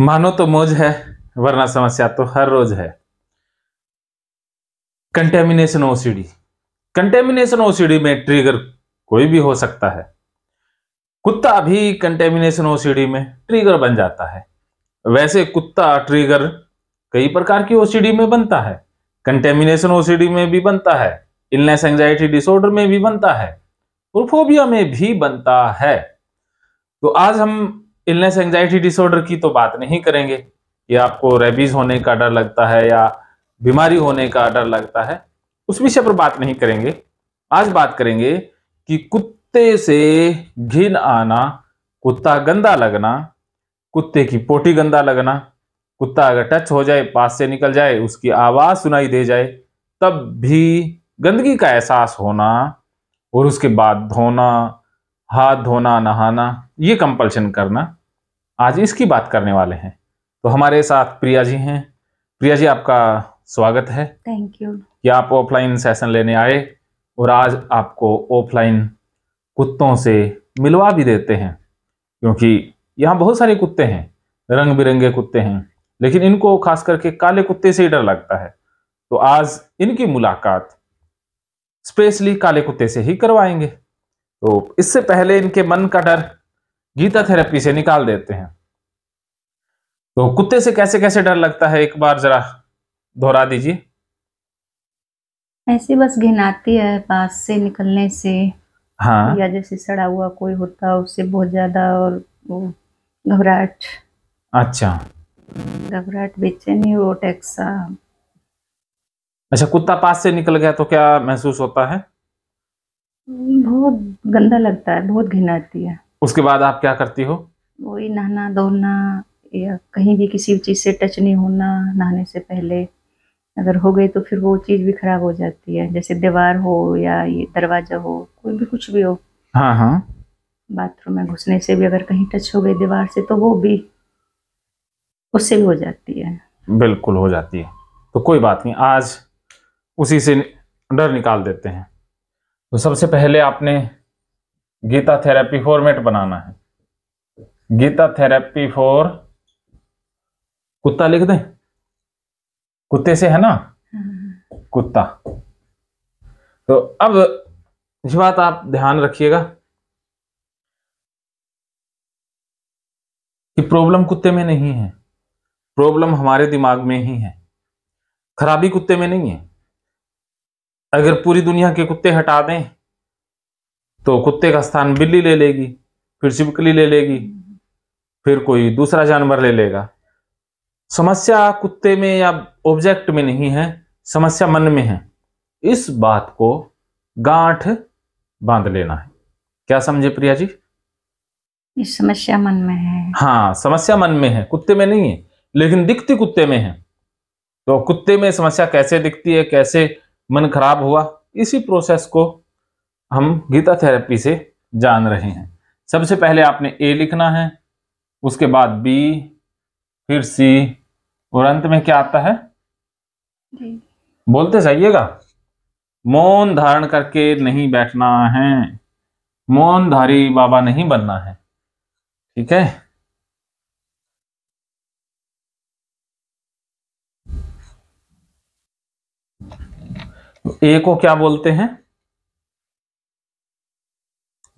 मानो तो मोज है वरना समस्या तो हर रोज है कंटेमिनेशन ओसीडी कंटेमिनेशन ओसीडी में ट्रिगर कोई भी हो सकता है कुत्ता भी कंटेमिनेशन ओसीडी में ट्रिगर बन जाता है वैसे कुत्ता ट्रिगर कई प्रकार की ओसीडी में बनता है कंटेमिनेशन ओसीडी में भी बनता है इलनेस एंजाइटी डिसऑर्डर में भी बनता है कोरोफोबिया में भी बनता है तो आज हम इलनेस एंजाइटी डिसऑर्डर की तो बात नहीं करेंगे या आपको रेबीज होने का डर लगता है या बीमारी होने का डर लगता है उस विषय पर बात नहीं करेंगे आज बात करेंगे कि कुत्ते से घिन आना कुत्ता गंदा लगना कुत्ते की पोटी गंदा लगना कुत्ता अगर टच हो जाए पास से निकल जाए उसकी आवाज़ सुनाई दे जाए तब भी गंदगी का एहसास होना और उसके बाद धोना हाथ धोना नहाना ये कंपल्शन करना आज इसकी बात करने वाले हैं तो हमारे साथ प्रिया जी हैं प्रिया जी आपका स्वागत है थैंक यू कि आप ऑफलाइन सेशन लेने आए और आज आपको ऑफलाइन कुत्तों से मिलवा भी देते हैं क्योंकि यहाँ बहुत सारे कुत्ते हैं रंग बिरंगे कुत्ते हैं लेकिन इनको खास करके काले कुत्ते से ही डर लगता है तो आज इनकी मुलाकात स्पेशली काले कुत्ते से ही करवाएंगे तो इससे पहले इनके मन का डर गीता थेरेपी से निकाल देते हैं तो कुत्ते से कैसे कैसे डर लगता है एक बार जरा दोहरा दीजिए ऐसे बस घिनाती है पास से निकलने से हाँ या जैसे सड़ा हुआ कोई होता है उससे बहुत ज्यादा और घबराहट अच्छा घबराहट बेचैनी और टैक्सा अच्छा कुत्ता पास से निकल गया तो क्या महसूस होता है बहुत गंदा लगता है बहुत घिन आती है उसके बाद आप क्या करती हो वही नहाना दौड़ना या कहीं भी किसी चीज से टच नहीं होना नहाने से पहले अगर हो गई तो फिर वो चीज भी खराब हो जाती है जैसे दीवार हो या ये दरवाजा हो कोई भी कुछ भी हो हाँ हाँ बाथरूम में घुसने से भी अगर कहीं टच हो गई दीवार से तो वो भी उससे भी हो जाती है बिल्कुल हो जाती है तो कोई बात नहीं आज उसी से डर निकाल देते हैं तो सबसे पहले आपने गीता थेरेपी फॉर्मेट बनाना है गीता थेरेपी फॉर कुत्ता लिख दें कुत्ते से है ना कुत्ता तो अब इस बात आप ध्यान रखिएगा कि प्रॉब्लम कुत्ते में नहीं है प्रॉब्लम हमारे दिमाग में ही है खराबी कुत्ते में नहीं है अगर पूरी दुनिया के कुत्ते हटा दें तो कुत्ते का स्थान बिल्ली ले लेगी फिर चिपकली ले लेगी फिर कोई दूसरा जानवर ले लेगा समस्या कुत्ते में या ऑब्जेक्ट में नहीं है समस्या मन में है इस बात को गांठ बांध लेना है क्या समझे प्रिया जी इस समस्या मन में है हाँ समस्या मन में है कुत्ते में नहीं है लेकिन दिखती कुत्ते में है तो कुत्ते में समस्या कैसे दिखती है कैसे मन खराब हुआ इसी प्रोसेस को हम गीता थेरेपी से जान रहे हैं सबसे पहले आपने ए लिखना है उसके बाद बी फिर सी और अंत में क्या आता है बोलते जाइएगा मौन धारण करके नहीं बैठना है मौन धारी बाबा नहीं बनना है ठीक है ए को क्या बोलते हैं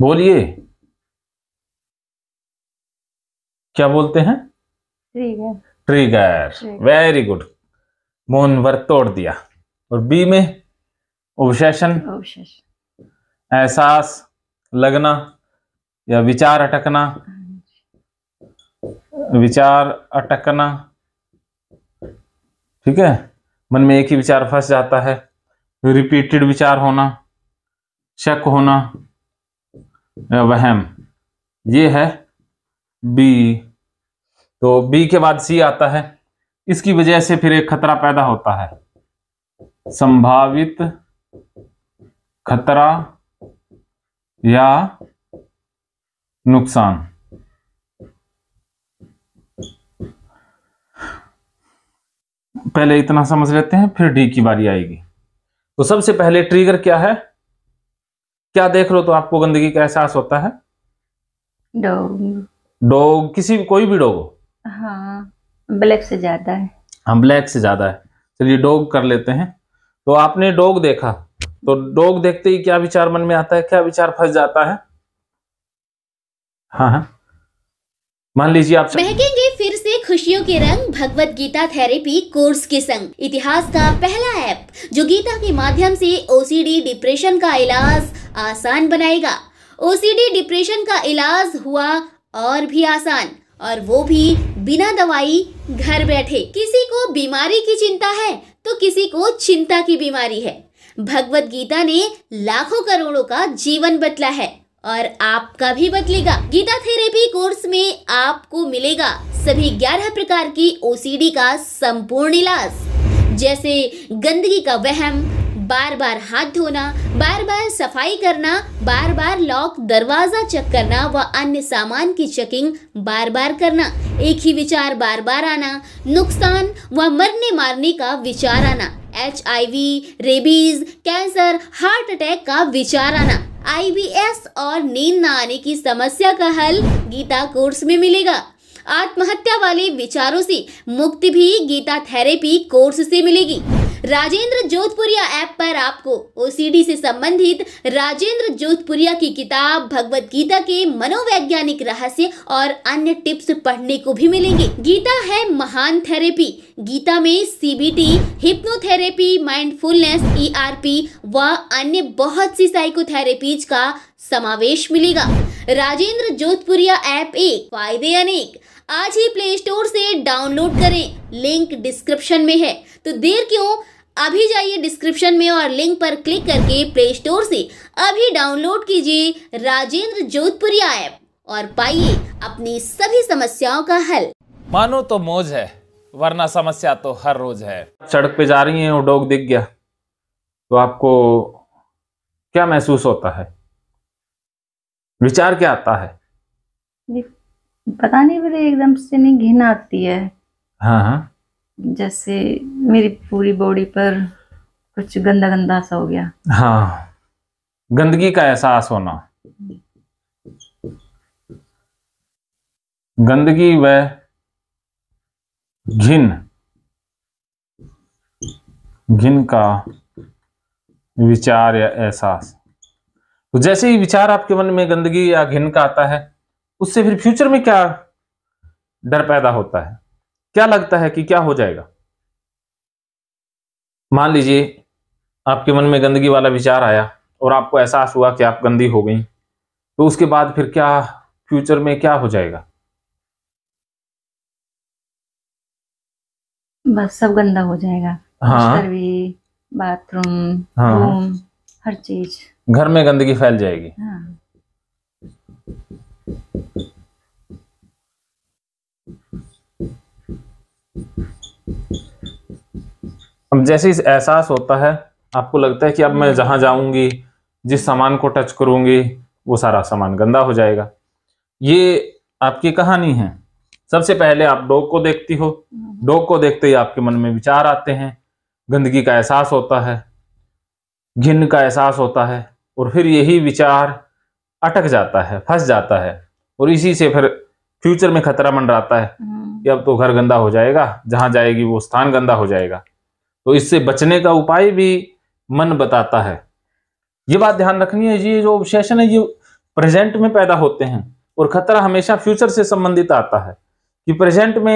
बोलिए क्या बोलते हैं trigger very good Mohan work तोड़ दिया और बी में उपशेषण एहसास लगना या विचार अटकना विचार अटकना ठीक है मन में एक ही विचार फंस जाता है रिपीटेड विचार होना शक होना वहम ये है बी तो बी के बाद सी आता है इसकी वजह से फिर एक खतरा पैदा होता है संभावित खतरा या नुकसान पहले इतना समझ लेते हैं फिर डी की बारी आएगी तो सबसे पहले ट्रिगर क्या है क्या देख लो तो आपको गंदगी का एहसास होता है डॉग डॉग किसी कोई भी डॉग हो हाँ ब्लैक से ज्यादा है हाँ ब्लैक से ज्यादा है चलिए डॉग कर लेते हैं तो आपने डॉग देखा तो डॉग देखते ही क्या विचार मन में आता है क्या विचार फंस जाता है हाँ हाँ मान लीजिए आप महकेंगे खुशियों के रंग भगवत गीता थेरेपी कोर्स के संग इतिहास का पहला ऐप जो गीता के माध्यम से ओसीडी डिप्रेशन का इलाज आसान बनाएगा ओसीडी डिप्रेशन का इलाज हुआ और भी आसान और वो भी बिना दवाई घर बैठे किसी को बीमारी की चिंता है तो किसी को चिंता की बीमारी है भगवत गीता ने लाखों करोड़ों का जीवन बदला है और आपका भी बदलेगा गीता थेरेपी कोर्स में आपको मिलेगा सभी 11 प्रकार की ओसीडी का संपूर्ण इलाज जैसे गंदगी का वहम बार बार हाथ धोना बार बार सफाई करना बार बार लॉक दरवाजा चेक करना व अन्य सामान की चेकिंग बार बार करना एक ही विचार बार बार आना नुकसान व मरने मारने का विचार आना H rabies cancer heart attack का विचार आना आईबीएस और नींद न आने की समस्या का हल गीता कोर्स में मिलेगा आत्महत्या वाले विचारों से मुक्ति भी गीता थेरेपी कोर्स से मिलेगी राजेंद्र जोधपुरिया ऐप पर आपको ओसीडी से संबंधित राजेंद्र जोधपुरिया की किताब भगवत गीता के मनोवैज्ञानिक रहस्य और अन्य टिप्स पढ़ने को भी मिलेंगे गीता है महान थेरेपी गीता में सीबीटी हिप्नोथेरेपी माइंडफुलनेस ईआरपी व अन्य बहुत सी साइकोथेरेपीज का समावेश मिलेगा राजेंद्र जोधपुरिया ऐप एक फायदे अनेक आज ही प्ले स्टोर से डाउनलोड करें लिंक डिस्क्रिप्शन में है तो देर क्यों अभी जाइए डिस्क्रिप्शन में और लिंक पर क्लिक करके प्ले स्टोर से अभी डाउनलोड कीजिए राजेंद्र जोधपुरी ऐप और पाइए अपनी सभी समस्याओं का हल मानो तो मौज है वरना समस्या तो हर रोज है सड़क पे जा रही है वो डॉग दिख गया तो आपको क्या महसूस होता है विचार क्या आता है पता नहीं मेरे एकदम से नहीं घिन आती है हाँ हाँ जैसे मेरी पूरी बॉडी पर कुछ गंदा गंदा सा हो गया हाँ गंदगी का एहसास होना गंदगी व घिन घिन का विचार या एहसास तो जैसे ही विचार आपके मन में गंदगी या घिन का आता है उससे फिर फ्यूचर में क्या डर पैदा होता है क्या लगता है कि क्या हो जाएगा मान लीजिए आपके मन में गंदगी वाला विचार आया और आपको एहसास हुआ कि आप गंदी हो गई तो उसके बाद फिर क्या फ्यूचर में क्या हो जाएगा बस सब गंदा हो जाएगा हाँ बाथरूम हाँ हर चीज घर में गंदगी फैल जाएगी हाँ अब जैसे इस एहसास होता है आपको लगता है कि अब मैं जहां जाऊंगी जिस सामान को टच करूंगी वो सारा सामान गंदा हो जाएगा ये आपकी कहानी है सबसे पहले आप डॉग को देखती हो डॉग को देखते ही आपके मन में विचार आते हैं गंदगी का एहसास होता है घिन का एहसास होता है और फिर यही विचार अटक जाता है फंस जाता है और इसी से फिर फ्यूचर में खतरा मंडराता है हम्म। कि अब तो घर गंदा हो जाएगा जहां जाएगी वो स्थान गंदा हो जाएगा तो इससे बचने का उपाय भी मन बताता है ये बात ध्यान रखनी है ये जो विशेषण है ये प्रेजेंट में पैदा होते हैं और खतरा हमेशा फ्यूचर से संबंधित आता है कि प्रेजेंट में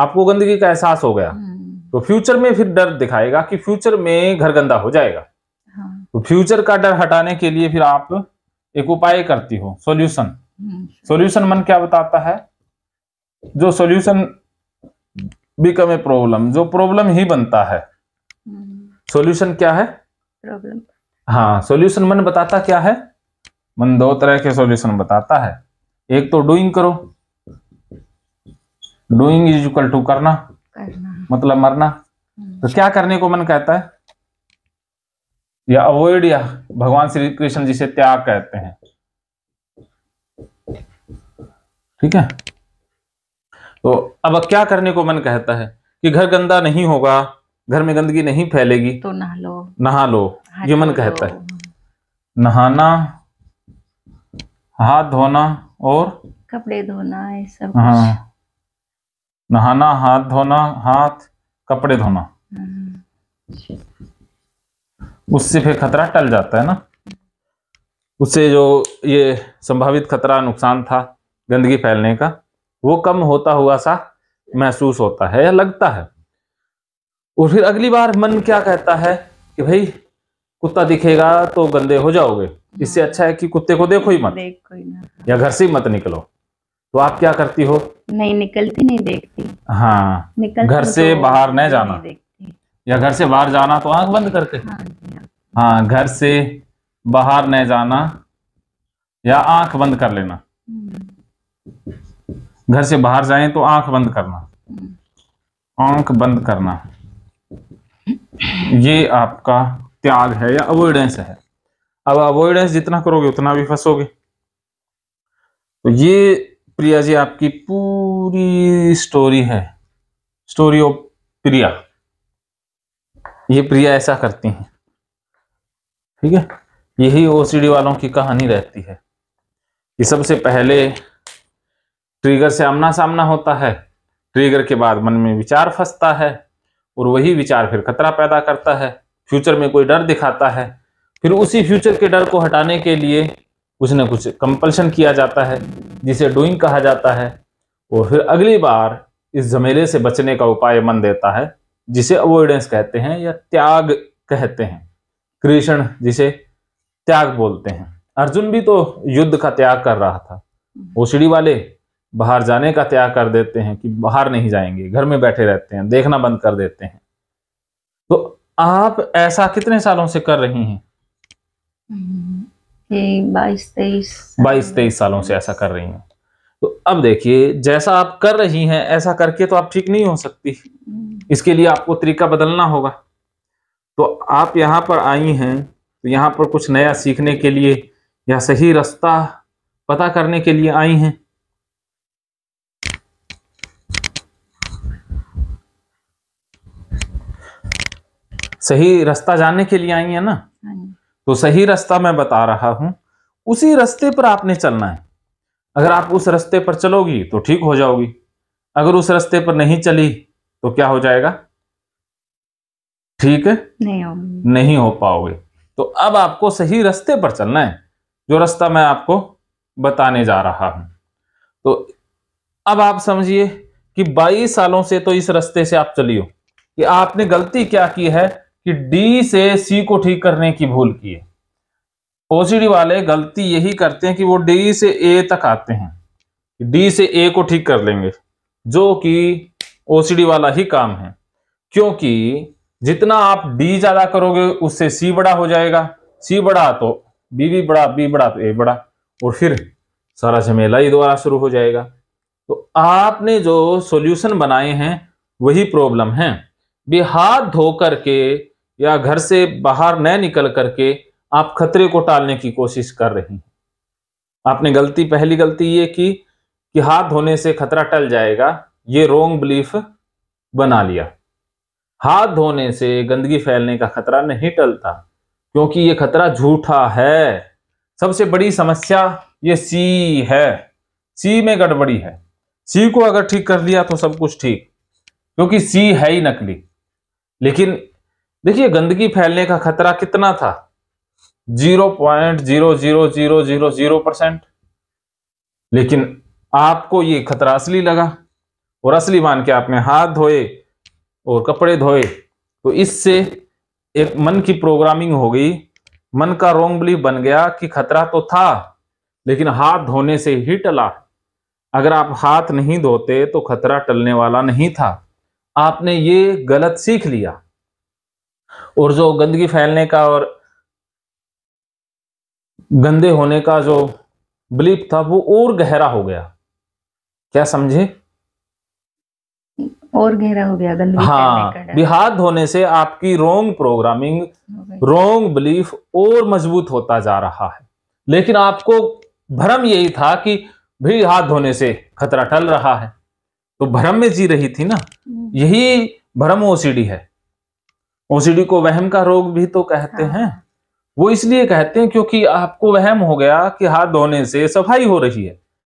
आपको गंदगी का एहसास हो गया हम्म। तो फ्यूचर में फिर डर दिखाएगा कि फ्यूचर में घर गंदा हो जाएगा हाँ। तो फ्यूचर का डर हटाने के लिए फिर आप एक उपाय करती हो सॉल्यूशन हम्म। सॉल्यूशन मन क्या बताता है जो सॉल्यूशन बिकम ए प्रॉब्लम जो प्रॉब्लम ही बनता है सॉल्यूशन हम्म। क्या है प्रॉब्लम हाँ सॉल्यूशन मन बताता क्या है मन दो तरह के सॉल्यूशन बताता है एक तो डूइंग करो डूइंग इज इक्वल टू करना मतलब मरना हम्म। तो क्या करने को मन कहता है या अवॉइड या भगवान श्री कृष्ण जी से त्याग कहते हैं ठीक है तो अब क्या करने को मन कहता है कि घर गंदा नहीं होगा घर में गंदगी नहीं फैलेगी तो नहा लो नहा लो ये मन कहता है नहाना हाथ धोना और कपड़े धोना ये सब हाँ नहाना हाथ धोना हाथ कपड़े धोना हम्म। उससे फिर खतरा टल जाता है ना उससे जो ये संभावित खतरा नुकसान था गंदगी फैलने का वो कम होता हुआ सा महसूस होता है या लगता है और फिर अगली बार मन क्या कहता है कि भाई कुत्ता दिखेगा तो गंदे हो जाओगे इससे अच्छा है कि कुत्ते को देखो ही मत देखो ही या घर से मत निकलो तो आप क्या करती हो नहीं निकलती नहीं देखती हाँ घर से तो बाहर नहीं जाना या घर से बाहर जाना तो आंख बंद करके हाँ, हाँ, हाँ घर से बाहर नहीं जाना या आंख बंद कर लेना हम्म। घर से बाहर जाएं तो आंख बंद करना आंख बंद करना ये आपका त्याग है या अवॉइडेंस है अब अवॉइडेंस जितना करोगे उतना भी फंसोगे तो ये प्रिया जी आपकी पूरी स्टोरी है स्टोरी ऑफ प्रिया ये प्रिया ऐसा करती हैं ठीक है यही ओसीडी वालों की कहानी रहती है कि सबसे पहले ट्रिगर से आमना सामना होता है ट्रिगर के बाद मन में विचार फंसता है और वही विचार फिर खतरा पैदा करता है फ्यूचर में कोई डर दिखाता है फिर उसी फ्यूचर के डर को हटाने के लिए कुछ ना कुछ कंपल्शन किया जाता है जिसे डूइंग कहा जाता है और फिर अगली बार इस झमेले से बचने का उपाय मन देता है जिसे अवॉइडेंस कहते हैं या त्याग कहते हैं कृष्ण जिसे त्याग बोलते हैं अर्जुन भी तो युद्ध का त्याग कर रहा था ओसड़ी वाले बाहर जाने का त्याग कर देते हैं कि बाहर नहीं जाएंगे घर में बैठे रहते हैं देखना बंद कर देते हैं तो आप ऐसा कितने सालों से कर रही हैं हम्म, बाईस तेईस बाईस तेईस सालों से ऐसा कर रही हैं तो अब देखिए जैसा आप कर रही हैं ऐसा करके तो आप ठीक नहीं हो सकती हम्म। इसके लिए आपको तरीका बदलना होगा तो आप यहाँ पर आई हैं तो यहाँ पर कुछ नया सीखने के लिए या सही रास्ता पता करने के लिए आई हैं सही रास्ता जानने के लिए आई है ना हाँ तो सही रास्ता मैं बता रहा हूं उसी रास्ते पर आपने चलना है अगर आप उस रास्ते पर चलोगी तो ठीक हो जाओगी अगर उस रास्ते पर नहीं चली तो क्या हो जाएगा ठीक है नहीं हो नहीं हो पाओगे तो अब आपको सही रास्ते पर चलना है जो रास्ता मैं आपको बताने जा रहा हूं तो अब आप समझिए कि 22 सालों से तो इस रास्ते से आप चलियो कि आपने गलती क्या की है कि डी से सी को ठीक करने की भूल की है ओसीडी वाले गलती यही करते हैं कि वो डी से ए तक आते हैं डी से ए को ठीक कर लेंगे जो कि ओसीडी वाला ही काम है क्योंकि जितना आप डी ज्यादा करोगे उससे सी बड़ा हो जाएगा सी बड़ा तो बी भी बड़ा बी बड़ा तो ए बड़ा और फिर सारा झमेला ही दोबारा शुरू हो जाएगा तो आपने जो सॉल्यूशन बनाए हैं वही प्रॉब्लम है भी हाथ धो करके या घर से बाहर न निकल करके आप खतरे को टालने की कोशिश कर रही हैं आपने गलती पहली गलती ये की कि हाथ धोने से खतरा टल जाएगा ये रोंग बिलीफ बना लिया हाथ धोने से गंदगी फैलने का खतरा नहीं टलता क्योंकि ये खतरा झूठा है सबसे बड़ी समस्या ये सी है सी में गड़बड़ी है सी को अगर ठीक कर लिया तो सब कुछ ठीक क्योंकि सी है ही नकली लेकिन देखिए गंदगी फैलने का खतरा कितना था zero point zero zero zero zero zero percent लेकिन आपको ये खतरा असली लगा और असली मान के आपने हाथ धोए और कपड़े धोए तो इससे एक मन की प्रोग्रामिंग हो गई मन का रोंग बिलीफ बन गया कि खतरा तो था लेकिन हाथ धोने से ही टला अगर आप हाथ नहीं धोते तो खतरा टलने वाला नहीं था आपने ये गलत सीख लिया और जो गंदगी फैलने का और गंदे होने का जो बिलीफ था वो और गहरा हो गया क्या समझे और गहरा हो गया गंदगी हाँ बिहार धोने से आपकी रोंग प्रोग्रामिंग रोंग बिलीफ और मजबूत होता जा रहा है लेकिन आपको भ्रम यही था कि भी हाथ धोने से खतरा टल रहा है तो भ्रम में जी रही थी ना हम्म। यही भ्रम ओसीडी है ओसीडी को वहम का रोग भी तो कहते हाँ। हैं वो इसलिए कहते हैं क्योंकि आपको वहम हो गया कि हाथ धोने से सफाई हो रही है